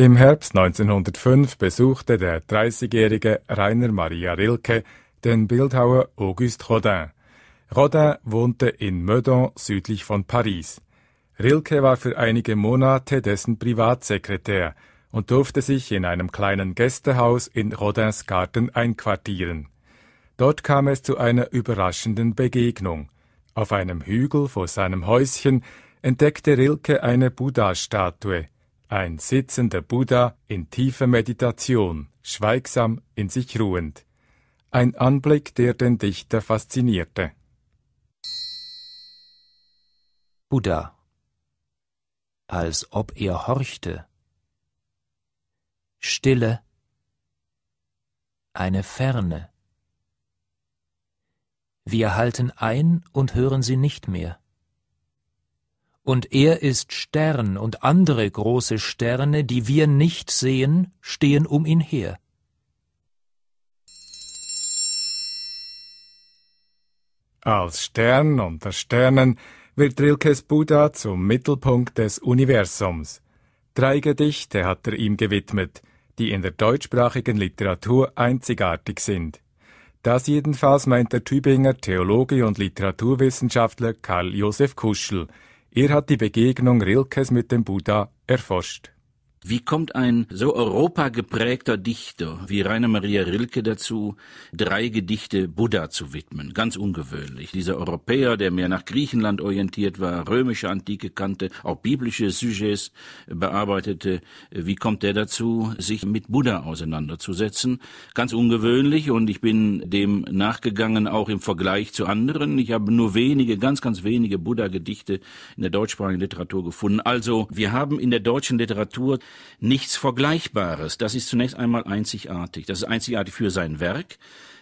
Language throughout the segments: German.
Im Herbst 1905 besuchte der 30-jährige Rainer Maria Rilke den Bildhauer Auguste Rodin. Rodin wohnte in Meudon südlich von Paris. Rilke war für einige Monate dessen Privatsekretär und durfte sich in einem kleinen Gästehaus in Rodins Garten einquartieren. Dort kam es zu einer überraschenden Begegnung. Auf einem Hügel vor seinem Häuschen entdeckte Rilke eine Buddha-Statue – ein sitzender Buddha in tiefer Meditation, schweigsam in sich ruhend. Ein Anblick, der den Dichter faszinierte. Buddha, als ob er horchte. Stille, eine Ferne. Wir halten ein und hören sie nicht mehr und er ist Stern und andere große Sterne, die wir nicht sehen, stehen um ihn her. Als Stern unter Sternen wird Rilkes Buddha zum Mittelpunkt des Universums. Drei Gedichte hat er ihm gewidmet, die in der deutschsprachigen Literatur einzigartig sind. Das jedenfalls meint der Tübinger Theologe und Literaturwissenschaftler Karl Josef Kuschel – er hat die Begegnung Rilkes mit dem Buddha erforscht. Wie kommt ein so Europa geprägter Dichter wie Rainer Maria Rilke dazu, drei Gedichte Buddha zu widmen? Ganz ungewöhnlich. Dieser Europäer, der mehr nach Griechenland orientiert war, römische Antike kannte, auch biblische Sujets bearbeitete, wie kommt der dazu, sich mit Buddha auseinanderzusetzen? Ganz ungewöhnlich und ich bin dem nachgegangen, auch im Vergleich zu anderen. Ich habe nur wenige, ganz, ganz wenige Buddha-Gedichte in der deutschsprachigen Literatur gefunden. Also, wir haben in der deutschen Literatur nichts Vergleichbares. Das ist zunächst einmal einzigartig. Das ist einzigartig für sein Werk,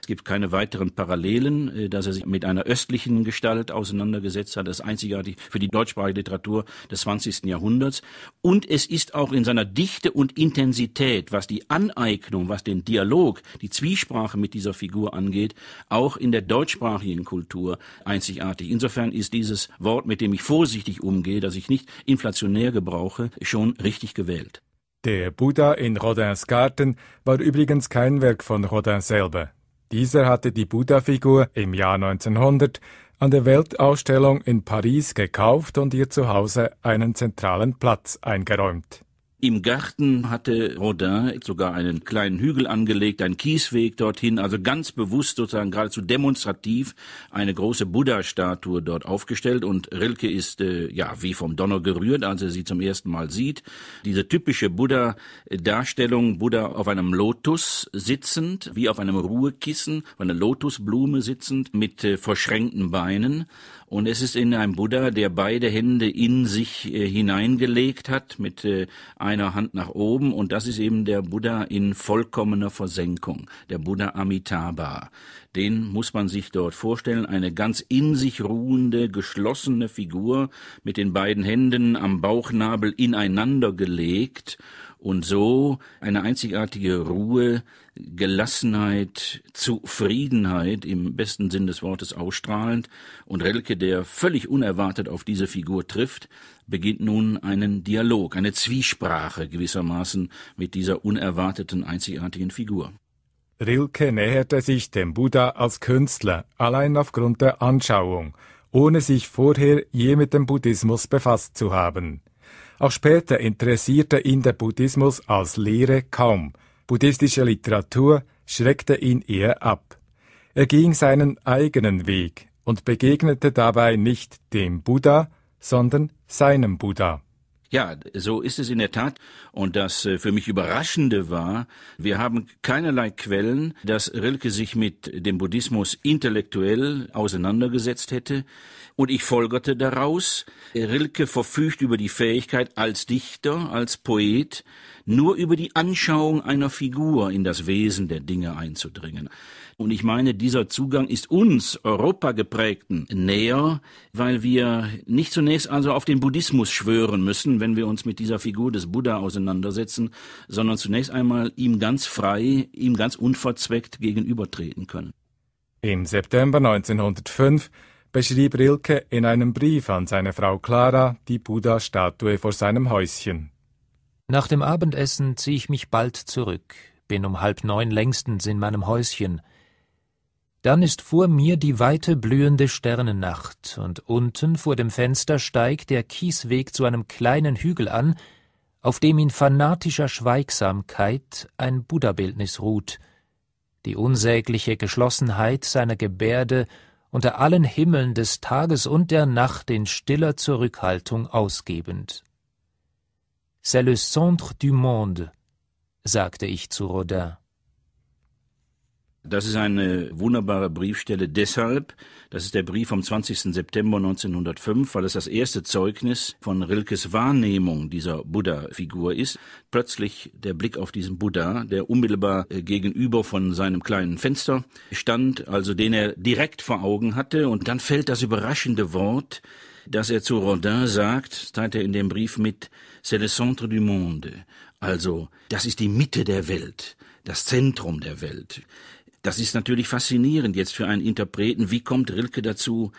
es gibt keine weiteren Parallelen, äh, dass er sich mit einer östlichen Gestalt auseinandergesetzt hat. Das ist einzigartig für die deutschsprachige Literatur des 20. Jahrhunderts. Und es ist auch in seiner Dichte und Intensität, was die Aneignung, was den Dialog, die Zwiesprache mit dieser Figur angeht, auch in der deutschsprachigen Kultur einzigartig. Insofern ist dieses Wort, mit dem ich vorsichtig umgehe, das ich nicht inflationär gebrauche, schon richtig gewählt. Der Buddha in Rodins Garten war übrigens kein Werk von Rodin selber. Dieser hatte die Buddha-Figur im Jahr 1900 an der Weltausstellung in Paris gekauft und ihr zu Hause einen zentralen Platz eingeräumt im Garten hatte Rodin sogar einen kleinen Hügel angelegt, einen Kiesweg dorthin, also ganz bewusst sozusagen geradezu demonstrativ eine große Buddha-Statue dort aufgestellt und Rilke ist äh, ja wie vom Donner gerührt, als er sie zum ersten Mal sieht. Diese typische Buddha-Darstellung, Buddha auf einem Lotus sitzend, wie auf einem Ruhekissen, auf einer Lotusblume sitzend, mit äh, verschränkten Beinen. Und es ist in einem Buddha, der beide Hände in sich äh, hineingelegt hat, mit äh, einer Hand nach oben. Und das ist eben der Buddha in vollkommener Versenkung, der Buddha Amitabha. Den muss man sich dort vorstellen, eine ganz in sich ruhende, geschlossene Figur mit den beiden Händen am Bauchnabel ineinander gelegt und so eine einzigartige Ruhe, Gelassenheit, Zufriedenheit im besten Sinn des Wortes ausstrahlend und Relke, der völlig unerwartet auf diese Figur trifft, beginnt nun einen Dialog, eine Zwiesprache gewissermaßen mit dieser unerwarteten, einzigartigen Figur. Rilke näherte sich dem Buddha als Künstler allein aufgrund der Anschauung, ohne sich vorher je mit dem Buddhismus befasst zu haben. Auch später interessierte ihn der Buddhismus als Lehre kaum. Buddhistische Literatur schreckte ihn eher ab. Er ging seinen eigenen Weg und begegnete dabei nicht dem Buddha, sondern seinem Buddha. Ja, so ist es in der Tat. Und das äh, für mich Überraschende war, wir haben keinerlei Quellen, dass Rilke sich mit dem Buddhismus intellektuell auseinandergesetzt hätte. Und ich folgerte daraus, Rilke verfügt über die Fähigkeit als Dichter, als Poet, nur über die Anschauung einer Figur in das Wesen der Dinge einzudringen. Und ich meine, dieser Zugang ist uns, Europa geprägten, näher, weil wir nicht zunächst also auf den Buddhismus schwören müssen, wenn wir uns mit dieser Figur des Buddha auseinandersetzen auseinandersetzen, sondern zunächst einmal ihm ganz frei, ihm ganz unverzweckt gegenübertreten können. Im September 1905 beschrieb Rilke in einem Brief an seine Frau Clara die Buddha-Statue vor seinem Häuschen. Nach dem Abendessen ziehe ich mich bald zurück, bin um halb neun längstens in meinem Häuschen. Dann ist vor mir die weite blühende Sternennacht, und unten vor dem Fenster steigt der Kiesweg zu einem kleinen Hügel an, auf dem in fanatischer Schweigsamkeit ein Buddha-Bildnis ruht, die unsägliche Geschlossenheit seiner Gebärde unter allen Himmeln des Tages und der Nacht in stiller Zurückhaltung ausgebend. C'est le centre du monde, sagte ich zu Rodin. Das ist eine wunderbare Briefstelle deshalb, das ist der Brief vom 20. September 1905, weil es das erste Zeugnis von Rilkes Wahrnehmung dieser Buddha-Figur ist. Plötzlich der Blick auf diesen Buddha, der unmittelbar äh, gegenüber von seinem kleinen Fenster stand, also den er direkt vor Augen hatte, und dann fällt das überraschende Wort, das er zu Rodin sagt, teilt er in dem Brief mit, c'est le centre du monde, also das ist die Mitte der Welt das Zentrum der Welt. Das ist natürlich faszinierend jetzt für einen Interpreten. Wie kommt Rilke dazu,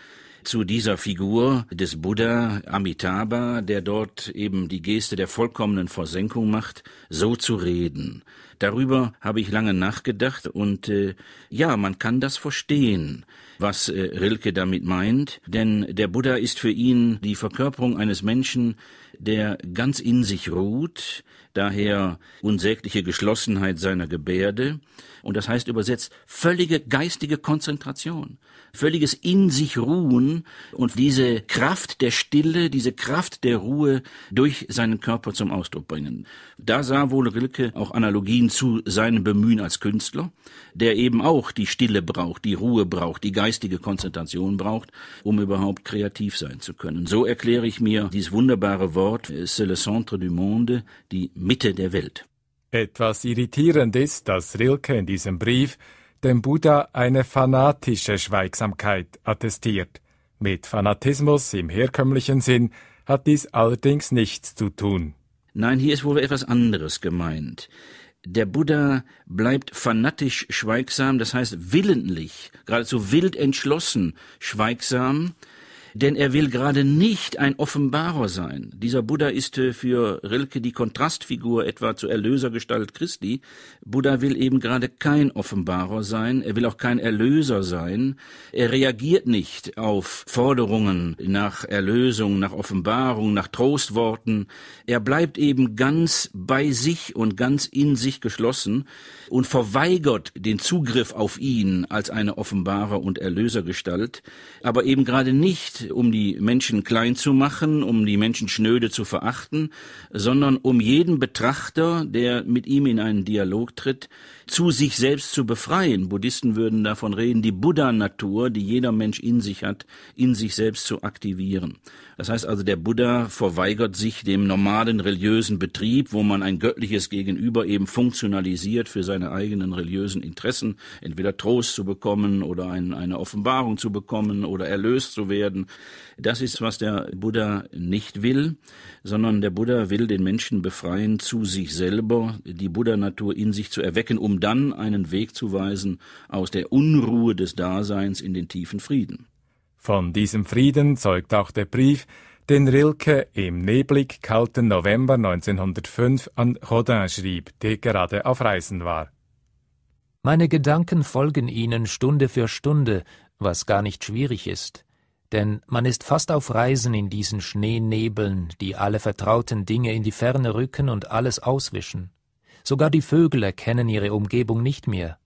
zu dieser Figur des Buddha Amitabha, der dort eben die Geste der vollkommenen Versenkung macht, so zu reden. Darüber habe ich lange nachgedacht und äh, ja, man kann das verstehen, was äh, Rilke damit meint, denn der Buddha ist für ihn die Verkörperung eines Menschen, der ganz in sich ruht, daher unsägliche Geschlossenheit seiner Gebärde, und das heißt übersetzt völlige geistige Konzentration, völliges in sich ruhen und diese Kraft der Stille, diese Kraft der Ruhe durch seinen Körper zum Ausdruck bringen. Da sah wohl Rilke auch Analogien zu seinem Bemühen als Künstler, der eben auch die Stille braucht, die Ruhe braucht, die geistige Konzentration braucht, um überhaupt kreativ sein zu können. So erkläre ich mir dieses wunderbare Wort, äh, c'est le centre du monde, die Mitte der Welt. Etwas irritierend ist, dass Rilke in diesem Brief dem Buddha eine fanatische Schweigsamkeit attestiert. Mit Fanatismus im herkömmlichen Sinn hat dies allerdings nichts zu tun. Nein, hier ist wohl etwas anderes gemeint. Der Buddha bleibt fanatisch schweigsam, das heißt willentlich, geradezu wild entschlossen schweigsam, denn er will gerade nicht ein Offenbarer sein. Dieser Buddha ist äh, für Rilke die Kontrastfigur etwa zur Erlösergestalt Christi. Buddha will eben gerade kein Offenbarer sein, er will auch kein Erlöser sein. Er reagiert nicht auf Forderungen nach Erlösung, nach Offenbarung, nach Trostworten. Er bleibt eben ganz bei sich und ganz in sich geschlossen und verweigert den Zugriff auf ihn als eine Offenbarer und Erlösergestalt, aber eben gerade nicht um die Menschen klein zu machen, um die Menschen schnöde zu verachten, sondern um jeden Betrachter, der mit ihm in einen Dialog tritt, zu sich selbst zu befreien. Buddhisten würden davon reden, die Buddha-Natur, die jeder Mensch in sich hat, in sich selbst zu aktivieren. Das heißt also, der Buddha verweigert sich dem normalen religiösen Betrieb, wo man ein göttliches Gegenüber eben funktionalisiert für seine eigenen religiösen Interessen, entweder Trost zu bekommen oder ein, eine Offenbarung zu bekommen oder erlöst zu werden. Das ist, was der Buddha nicht will, sondern der Buddha will den Menschen befreien, zu sich selber die Buddha-Natur in sich zu erwecken, um dann einen Weg zu weisen aus der Unruhe des Daseins in den tiefen Frieden. Von diesem Frieden zeugt auch der Brief, den Rilke im neblig kalten November 1905 an Rodin schrieb, der gerade auf Reisen war. Meine Gedanken folgen ihnen Stunde für Stunde, was gar nicht schwierig ist, denn man ist fast auf Reisen in diesen Schneenebeln, die alle vertrauten Dinge in die Ferne rücken und alles auswischen. Sogar die Vögel erkennen ihre Umgebung nicht mehr.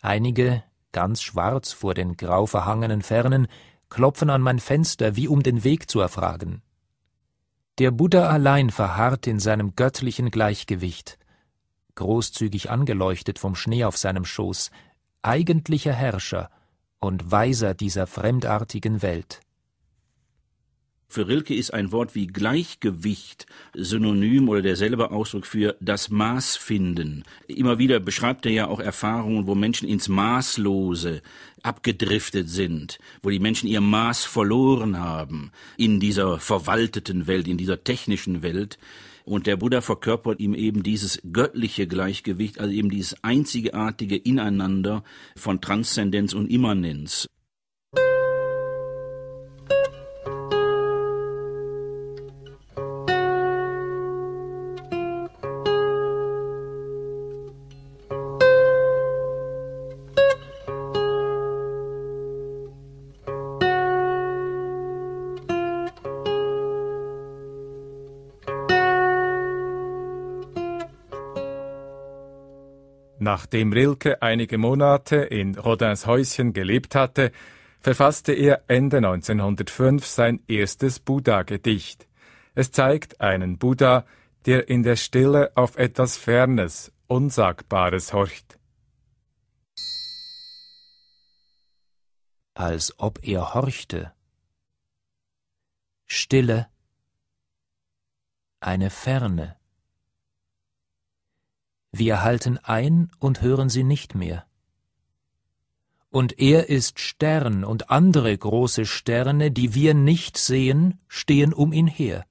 Einige, ganz schwarz vor den grau verhangenen Fernen, klopfen an mein Fenster, wie um den Weg zu erfragen. Der Buddha allein verharrt in seinem göttlichen Gleichgewicht, großzügig angeleuchtet vom Schnee auf seinem Schoß, eigentlicher Herrscher und Weiser dieser fremdartigen Welt. Für Rilke ist ein Wort wie Gleichgewicht synonym oder derselbe Ausdruck für das Maß finden. Immer wieder beschreibt er ja auch Erfahrungen, wo Menschen ins Maßlose abgedriftet sind, wo die Menschen ihr Maß verloren haben in dieser verwalteten Welt, in dieser technischen Welt. Und der Buddha verkörpert ihm eben dieses göttliche Gleichgewicht, also eben dieses einzigartige Ineinander von Transzendenz und Immanenz. Nachdem Rilke einige Monate in Rodins Häuschen gelebt hatte, verfasste er Ende 1905 sein erstes Buddha-Gedicht. Es zeigt einen Buddha, der in der Stille auf etwas Fernes, Unsagbares horcht. Als ob er horchte. Stille. Eine Ferne wir halten ein und hören sie nicht mehr. Und er ist Stern und andere große Sterne, die wir nicht sehen, stehen um ihn her.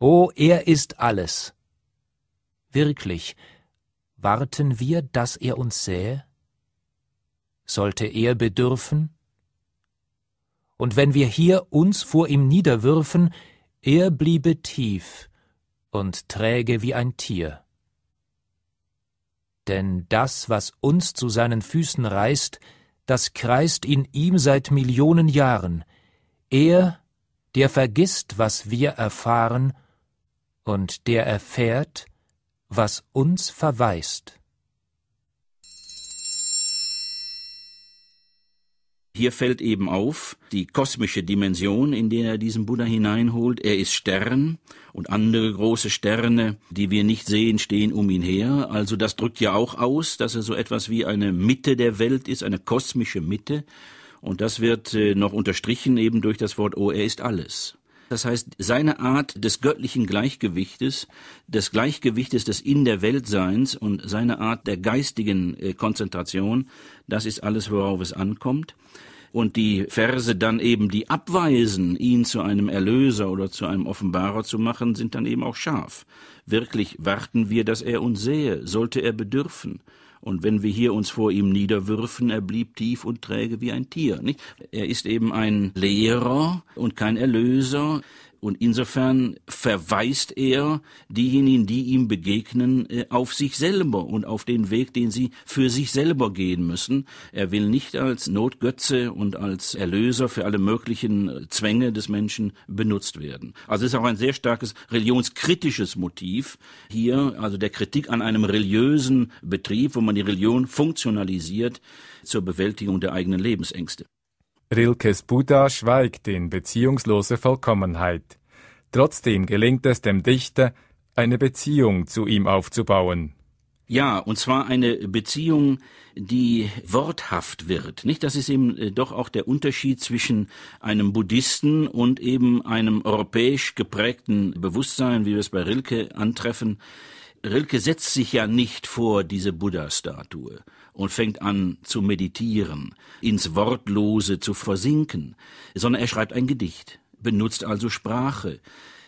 O, oh, er ist alles. Wirklich, warten wir, dass er uns sähe? Sollte er bedürfen? Und wenn wir hier uns vor ihm niederwürfen, er bliebe tief und träge wie ein Tier. Denn das, was uns zu seinen Füßen reißt, das kreist in ihm seit Millionen Jahren. Er, der vergisst, was wir erfahren, und der erfährt, was uns verweist. Hier fällt eben auf die kosmische Dimension, in der er diesen Buddha hineinholt. Er ist Stern und andere große Sterne, die wir nicht sehen, stehen um ihn her. Also das drückt ja auch aus, dass er so etwas wie eine Mitte der Welt ist, eine kosmische Mitte. Und das wird äh, noch unterstrichen eben durch das Wort, oh, er ist alles das heißt seine Art des göttlichen Gleichgewichtes, des Gleichgewichtes des in der Welt Seins und seine Art der geistigen äh, Konzentration, das ist alles, worauf es ankommt und die Verse dann eben, die abweisen, ihn zu einem Erlöser oder zu einem Offenbarer zu machen, sind dann eben auch scharf. Wirklich warten wir, dass er uns sehe, sollte er bedürfen. Und wenn wir hier uns vor ihm niederwürfen, er blieb tief und träge wie ein Tier. Nicht? Er ist eben ein Lehrer und kein Erlöser. Und insofern verweist er diejenigen, die ihm begegnen, äh, auf sich selber und auf den Weg, den sie für sich selber gehen müssen. Er will nicht als Notgötze und als Erlöser für alle möglichen äh, Zwänge des Menschen benutzt werden. Also es ist auch ein sehr starkes religionskritisches Motiv hier, also der Kritik an einem religiösen Betrieb, wo man die Religion funktionalisiert zur Bewältigung der eigenen Lebensängste. Rilkes Buddha schweigt in beziehungslose Vollkommenheit. Trotzdem gelingt es dem Dichter, eine Beziehung zu ihm aufzubauen. Ja, und zwar eine Beziehung, die worthaft wird. Nicht, das ist eben äh, doch auch der Unterschied zwischen einem Buddhisten und eben einem europäisch geprägten Bewusstsein, wie wir es bei Rilke antreffen Rilke setzt sich ja nicht vor diese Buddha-Statue und fängt an zu meditieren, ins Wortlose zu versinken, sondern er schreibt ein Gedicht, benutzt also Sprache.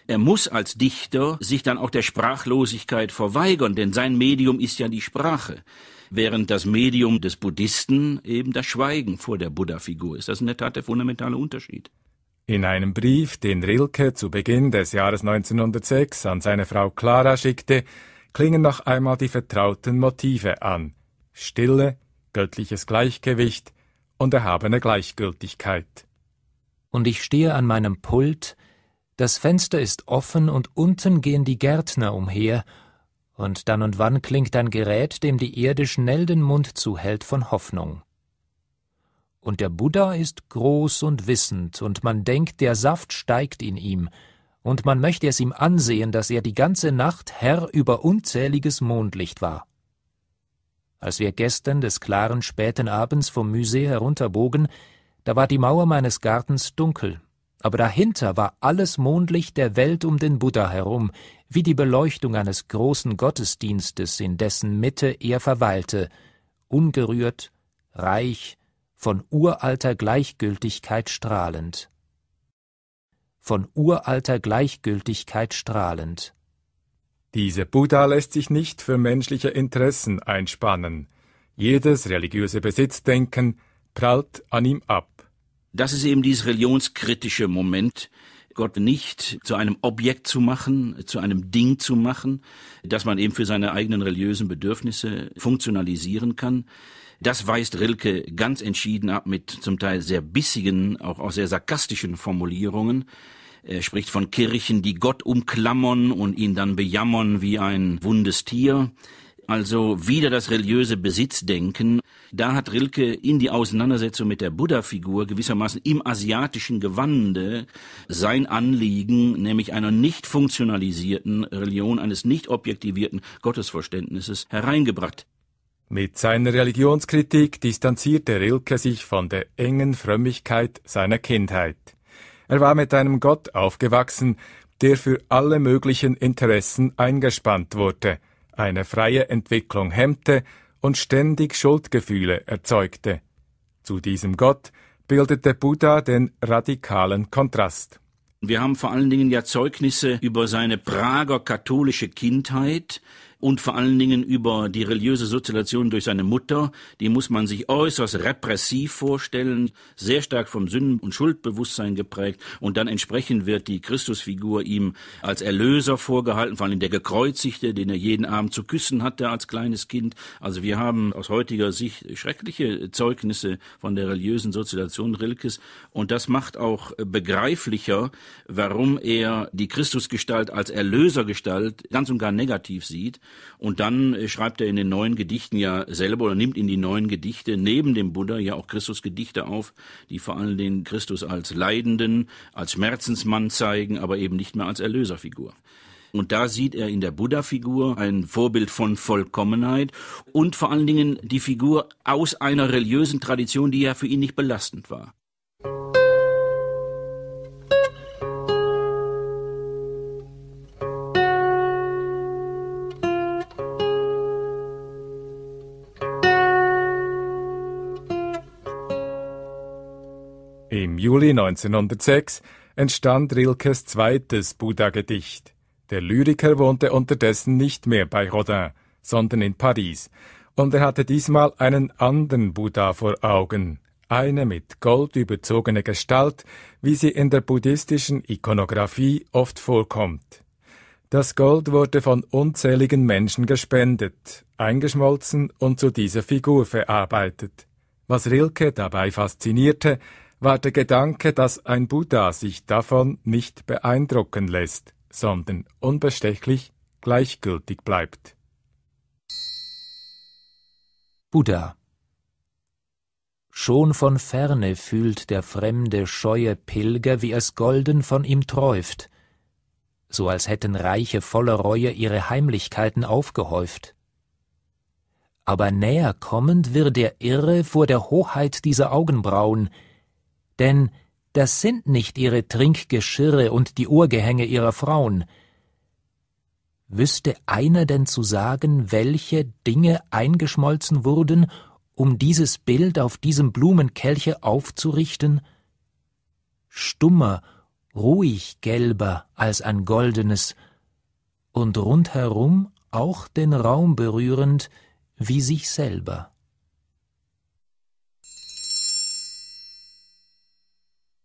Er muss als Dichter sich dann auch der Sprachlosigkeit verweigern, denn sein Medium ist ja die Sprache, während das Medium des Buddhisten eben das Schweigen vor der Buddha-Figur ist. Das ist in der Tat der fundamentale Unterschied. In einem Brief, den Rilke zu Beginn des Jahres 1906 an seine Frau Clara schickte, klingen noch einmal die vertrauten Motive an Stille, göttliches Gleichgewicht und erhabene Gleichgültigkeit. Und ich stehe an meinem Pult, das Fenster ist offen und unten gehen die Gärtner umher, und dann und wann klingt ein Gerät, dem die Erde schnell den Mund zuhält von Hoffnung. Und der Buddha ist groß und wissend, und man denkt, der Saft steigt in ihm, und man möchte es ihm ansehen, dass er die ganze Nacht Herr über unzähliges Mondlicht war. Als wir gestern des klaren späten Abends vom Musee herunterbogen, da war die Mauer meines Gartens dunkel, aber dahinter war alles Mondlicht der Welt um den Buddha herum, wie die Beleuchtung eines großen Gottesdienstes, in dessen Mitte er verweilte, ungerührt, reich, von uralter Gleichgültigkeit strahlend von uralter Gleichgültigkeit strahlend. Diese Buddha lässt sich nicht für menschliche Interessen einspannen. Jedes religiöse Besitzdenken prallt an ihm ab. Das ist eben dieses religionskritische Moment, Gott nicht zu einem Objekt zu machen, zu einem Ding zu machen, das man eben für seine eigenen religiösen Bedürfnisse funktionalisieren kann. Das weist Rilke ganz entschieden ab mit zum Teil sehr bissigen, auch, auch sehr sarkastischen Formulierungen. Er spricht von Kirchen, die Gott umklammern und ihn dann bejammern wie ein wundes Tier. Also wieder das religiöse Besitzdenken. Da hat Rilke in die Auseinandersetzung mit der Buddha-Figur gewissermaßen im asiatischen Gewande sein Anliegen, nämlich einer nicht funktionalisierten Religion, eines nicht objektivierten Gottesverständnisses hereingebracht. Mit seiner Religionskritik distanzierte Rilke sich von der engen Frömmigkeit seiner Kindheit. Er war mit einem Gott aufgewachsen, der für alle möglichen Interessen eingespannt wurde, eine freie Entwicklung hemmte und ständig Schuldgefühle erzeugte. Zu diesem Gott bildete Buddha den radikalen Kontrast. Wir haben vor allen Dingen ja Zeugnisse über seine Prager katholische Kindheit, und vor allen Dingen über die religiöse Sozialisation durch seine Mutter. Die muss man sich äußerst repressiv vorstellen, sehr stark vom Sünden- und Schuldbewusstsein geprägt. Und dann entsprechend wird die Christusfigur ihm als Erlöser vorgehalten, vor allem der Gekreuzigte, den er jeden Abend zu küssen hatte als kleines Kind. Also wir haben aus heutiger Sicht schreckliche Zeugnisse von der religiösen Sozialisation Rilkes. Und das macht auch begreiflicher, warum er die Christusgestalt als Erlösergestalt ganz und gar negativ sieht und dann äh, schreibt er in den neuen Gedichten ja selber oder nimmt in die neuen Gedichte neben dem Buddha ja auch Christus Gedichte auf, die vor allen Dingen Christus als Leidenden, als Schmerzensmann zeigen, aber eben nicht mehr als Erlöserfigur. Und da sieht er in der Buddha-Figur ein Vorbild von Vollkommenheit und vor allen Dingen die Figur aus einer religiösen Tradition, die ja für ihn nicht belastend war. Juli 1906 entstand Rilkes zweites Buddha-Gedicht. Der Lyriker wohnte unterdessen nicht mehr bei Rodin, sondern in Paris, und er hatte diesmal einen anderen Buddha vor Augen, eine mit Gold überzogene Gestalt, wie sie in der buddhistischen Ikonographie oft vorkommt. Das Gold wurde von unzähligen Menschen gespendet, eingeschmolzen und zu dieser Figur verarbeitet. Was Rilke dabei faszinierte, war der Gedanke, dass ein Buddha sich davon nicht beeindrucken lässt, sondern unbestechlich gleichgültig bleibt. Buddha Schon von ferne fühlt der fremde, scheue Pilger, wie es golden von ihm träuft, so als hätten Reiche voller Reue ihre Heimlichkeiten aufgehäuft. Aber näher kommend wird der Irre vor der Hoheit dieser Augenbrauen, denn das sind nicht ihre Trinkgeschirre und die Ohrgehänge ihrer Frauen. Wüsste einer denn zu sagen, welche Dinge eingeschmolzen wurden, um dieses Bild auf diesem Blumenkelche aufzurichten? Stummer, ruhig gelber als ein goldenes, und rundherum auch den Raum berührend wie sich selber.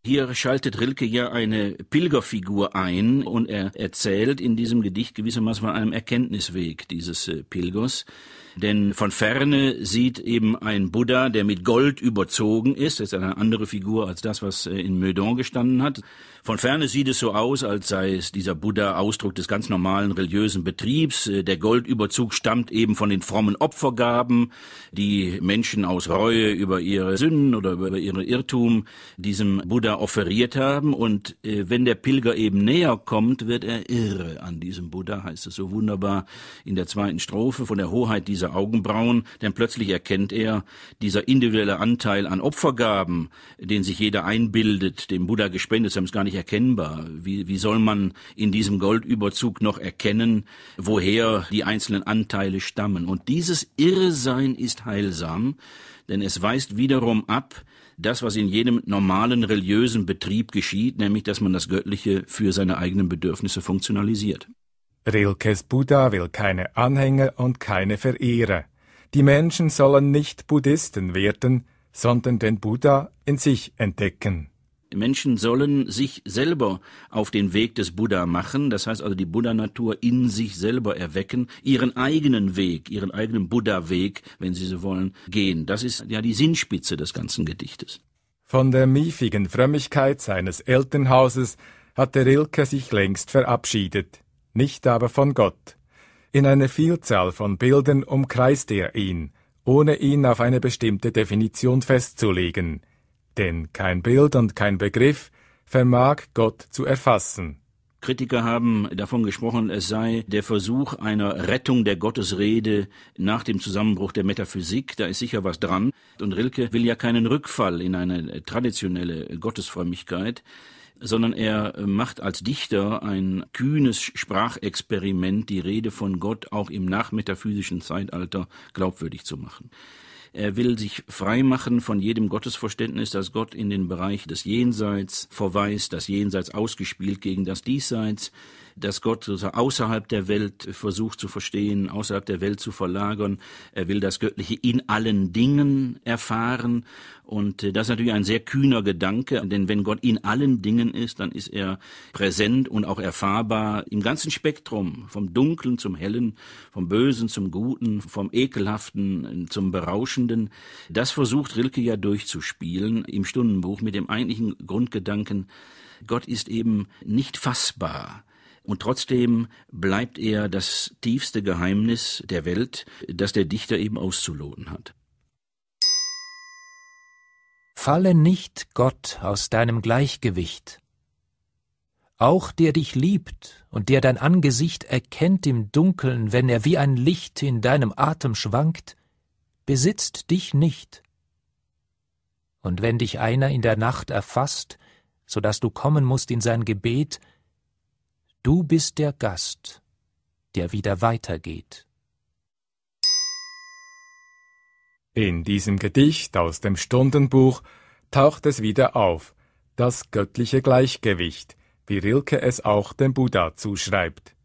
Hier schaltet Rilke ja eine Pilgerfigur ein und er erzählt in diesem Gedicht gewissermaßen von einem Erkenntnisweg dieses äh, Pilgers. Denn von ferne sieht eben ein Buddha, der mit Gold überzogen ist, das ist eine andere Figur als das, was äh, in Meudon gestanden hat. Von ferne sieht es so aus, als sei es dieser Buddha Ausdruck des ganz normalen religiösen Betriebs. Äh, der Goldüberzug stammt eben von den frommen Opfergaben, die Menschen aus Reue über ihre Sünden oder über ihre Irrtum diesem Buddha offeriert haben. Und äh, wenn der Pilger eben näher kommt, wird er irre an diesem Buddha, heißt es so wunderbar in der zweiten Strophe, von der Hoheit dieses diese Augenbrauen, denn plötzlich erkennt er, dieser individuelle Anteil an Opfergaben, den sich jeder einbildet, dem Buddha gespendet, ist gar nicht erkennbar. Wie, wie soll man in diesem Goldüberzug noch erkennen, woher die einzelnen Anteile stammen? Und dieses Irrsein ist heilsam, denn es weist wiederum ab, das, was in jedem normalen religiösen Betrieb geschieht, nämlich dass man das Göttliche für seine eigenen Bedürfnisse funktionalisiert. Rilkes Buddha will keine Anhänger und keine Verehrer. Die Menschen sollen nicht Buddhisten werden, sondern den Buddha in sich entdecken. Menschen sollen sich selber auf den Weg des Buddha machen, das heißt also die Buddha-Natur in sich selber erwecken, ihren eigenen Weg, ihren eigenen Buddha-Weg, wenn sie so wollen, gehen. Das ist ja die Sinnspitze des ganzen Gedichtes. Von der miefigen Frömmigkeit seines Elternhauses hatte Rilke sich längst verabschiedet nicht aber von Gott. In einer Vielzahl von Bildern umkreist er ihn, ohne ihn auf eine bestimmte Definition festzulegen, denn kein Bild und kein Begriff vermag Gott zu erfassen. Kritiker haben davon gesprochen, es sei der Versuch einer Rettung der Gottesrede nach dem Zusammenbruch der Metaphysik. Da ist sicher was dran. Und Rilke will ja keinen Rückfall in eine traditionelle Gottesfrömmigkeit sondern er äh, macht als Dichter ein kühnes Sprachexperiment, die Rede von Gott auch im nachmetaphysischen Zeitalter glaubwürdig zu machen. Er will sich freimachen von jedem Gottesverständnis, das Gott in den Bereich des Jenseits verweist, das Jenseits ausgespielt gegen das Diesseits dass Gott außerhalb der Welt versucht zu verstehen, außerhalb der Welt zu verlagern. Er will das Göttliche in allen Dingen erfahren. Und äh, das ist natürlich ein sehr kühner Gedanke, denn wenn Gott in allen Dingen ist, dann ist er präsent und auch erfahrbar im ganzen Spektrum, vom Dunklen zum Hellen, vom Bösen zum Guten, vom Ekelhaften äh, zum Berauschenden. Das versucht Rilke ja durchzuspielen im Stundenbuch mit dem eigentlichen Grundgedanken, Gott ist eben nicht fassbar. Und trotzdem bleibt er das tiefste Geheimnis der Welt, das der Dichter eben auszuloten hat. Falle nicht, Gott, aus deinem Gleichgewicht. Auch der dich liebt und der dein Angesicht erkennt im Dunkeln, wenn er wie ein Licht in deinem Atem schwankt, besitzt dich nicht. Und wenn dich einer in der Nacht erfasst, so dass du kommen mußt in sein Gebet, Du bist der Gast, der wieder weitergeht. In diesem Gedicht aus dem Stundenbuch taucht es wieder auf, das göttliche Gleichgewicht, wie Rilke es auch dem Buddha zuschreibt,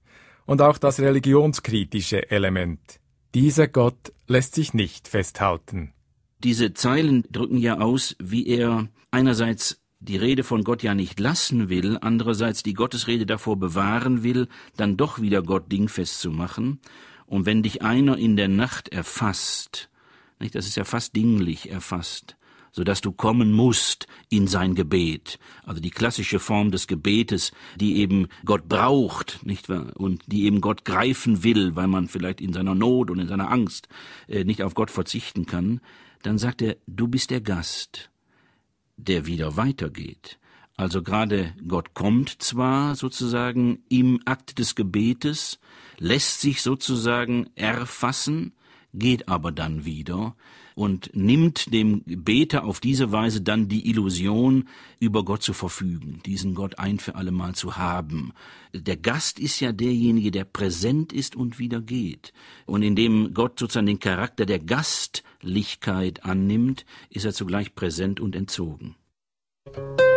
und auch das religionskritische Element. Dieser Gott lässt sich nicht festhalten. Diese Zeilen drücken ja aus, wie er einerseits die Rede von Gott ja nicht lassen will, andererseits die Gottesrede davor bewahren will, dann doch wieder Gott dingfest zu machen. Und wenn dich einer in der Nacht erfasst, nicht, das ist ja fast dinglich erfasst, so dass du kommen musst in sein Gebet, also die klassische Form des Gebetes, die eben Gott braucht, nicht wahr? Und die eben Gott greifen will, weil man vielleicht in seiner Not und in seiner Angst äh, nicht auf Gott verzichten kann. Dann sagt er, du bist der Gast der wieder weitergeht. Also gerade Gott kommt zwar sozusagen im Akt des Gebetes, lässt sich sozusagen erfassen, geht aber dann wieder und nimmt dem Beter auf diese Weise dann die Illusion, über Gott zu verfügen, diesen Gott ein für allemal zu haben. Der Gast ist ja derjenige, der präsent ist und wieder geht. Und indem Gott sozusagen den Charakter der Gastlichkeit annimmt, ist er zugleich präsent und entzogen. Musik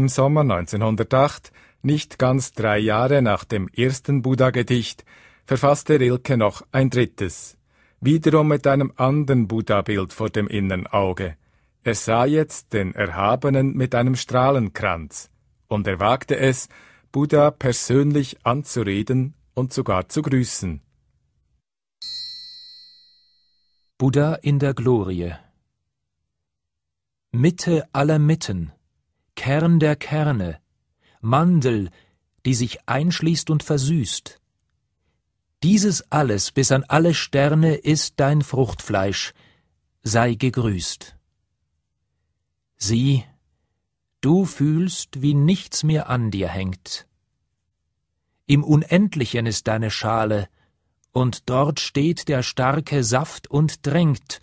im Sommer 1908, nicht ganz drei Jahre nach dem ersten Buddha-Gedicht, verfasste Rilke noch ein drittes, wiederum mit einem anderen Buddha-Bild vor dem inneren Auge. Er sah jetzt den Erhabenen mit einem Strahlenkranz, und er wagte es, Buddha persönlich anzureden und sogar zu grüßen. Buddha in der Glorie Mitte aller Mitten Kern der Kerne, Mandel, die sich einschließt und versüßt. Dieses alles bis an alle Sterne ist dein Fruchtfleisch, sei gegrüßt. Sieh, du fühlst, wie nichts mehr an dir hängt. Im Unendlichen ist deine Schale, und dort steht der starke Saft und drängt,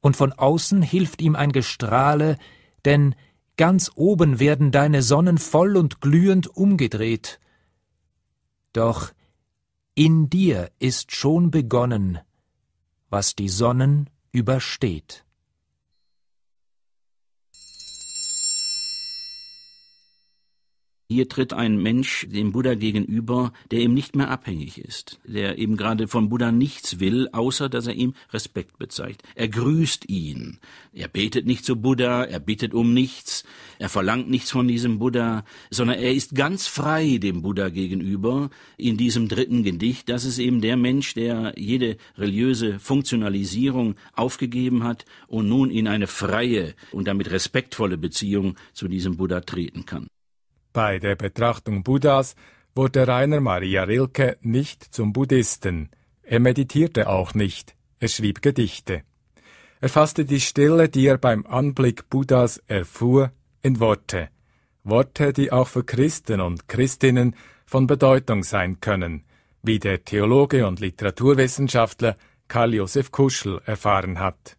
und von außen hilft ihm ein Gestrahle, denn ganz oben werden deine Sonnen voll und glühend umgedreht. Doch in dir ist schon begonnen, was die Sonnen übersteht. Hier tritt ein Mensch dem Buddha gegenüber, der ihm nicht mehr abhängig ist, der eben gerade vom Buddha nichts will, außer dass er ihm Respekt bezeigt. Er grüßt ihn. Er betet nicht zu Buddha, er bittet um nichts, er verlangt nichts von diesem Buddha, sondern er ist ganz frei dem Buddha gegenüber in diesem dritten Gedicht. Das ist eben der Mensch, der jede religiöse Funktionalisierung aufgegeben hat und nun in eine freie und damit respektvolle Beziehung zu diesem Buddha treten kann. Bei der Betrachtung Buddhas wurde Rainer Maria Rilke nicht zum Buddhisten. Er meditierte auch nicht. Er schrieb Gedichte. Er fasste die Stille, die er beim Anblick Buddhas erfuhr, in Worte. Worte, die auch für Christen und Christinnen von Bedeutung sein können, wie der Theologe und Literaturwissenschaftler Karl Josef Kuschel erfahren hat.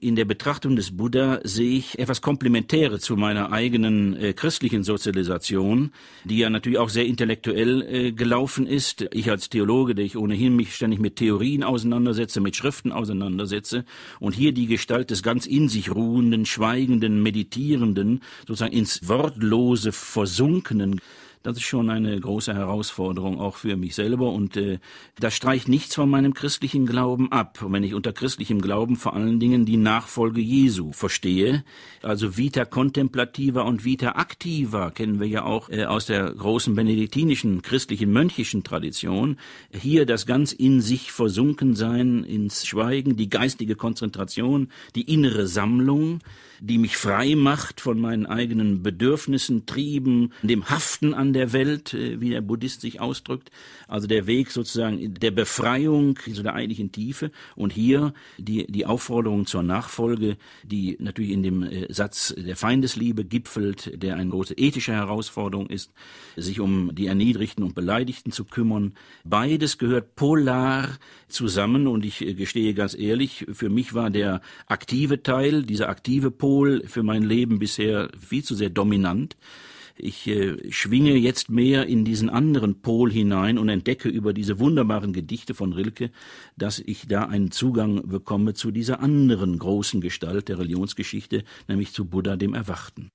In der Betrachtung des Buddha sehe ich etwas Komplementäres zu meiner eigenen äh, christlichen Sozialisation, die ja natürlich auch sehr intellektuell äh, gelaufen ist. Ich als Theologe, der ich ohnehin mich ständig mit Theorien auseinandersetze, mit Schriften auseinandersetze und hier die Gestalt des ganz in sich ruhenden, schweigenden, meditierenden, sozusagen ins Wortlose versunkenen das ist schon eine große Herausforderung auch für mich selber und äh, das streicht nichts von meinem christlichen Glauben ab. Und wenn ich unter christlichem Glauben vor allen Dingen die Nachfolge Jesu verstehe, also Vita contemplativer und Vita activa kennen wir ja auch äh, aus der großen benediktinischen christlichen mönchischen Tradition, hier das ganz in sich versunken sein ins Schweigen, die geistige Konzentration, die innere Sammlung, die mich frei macht von meinen eigenen Bedürfnissen, Trieben, dem Haften an der Welt, äh, wie der Buddhist sich ausdrückt. Also der Weg sozusagen der Befreiung zu so der eigentlichen Tiefe. Und hier die, die Aufforderung zur Nachfolge, die natürlich in dem äh, Satz der Feindesliebe gipfelt, der eine große ethische Herausforderung ist, sich um die Erniedrigten und Beleidigten zu kümmern. Beides gehört polar zusammen und ich äh, gestehe ganz ehrlich, für mich war der aktive Teil, dieser aktive Polar, Pol für mein Leben bisher viel zu sehr dominant. Ich äh, schwinge jetzt mehr in diesen anderen Pol hinein und entdecke über diese wunderbaren Gedichte von Rilke, dass ich da einen Zugang bekomme zu dieser anderen großen Gestalt der Religionsgeschichte, nämlich zu Buddha dem Erwachten.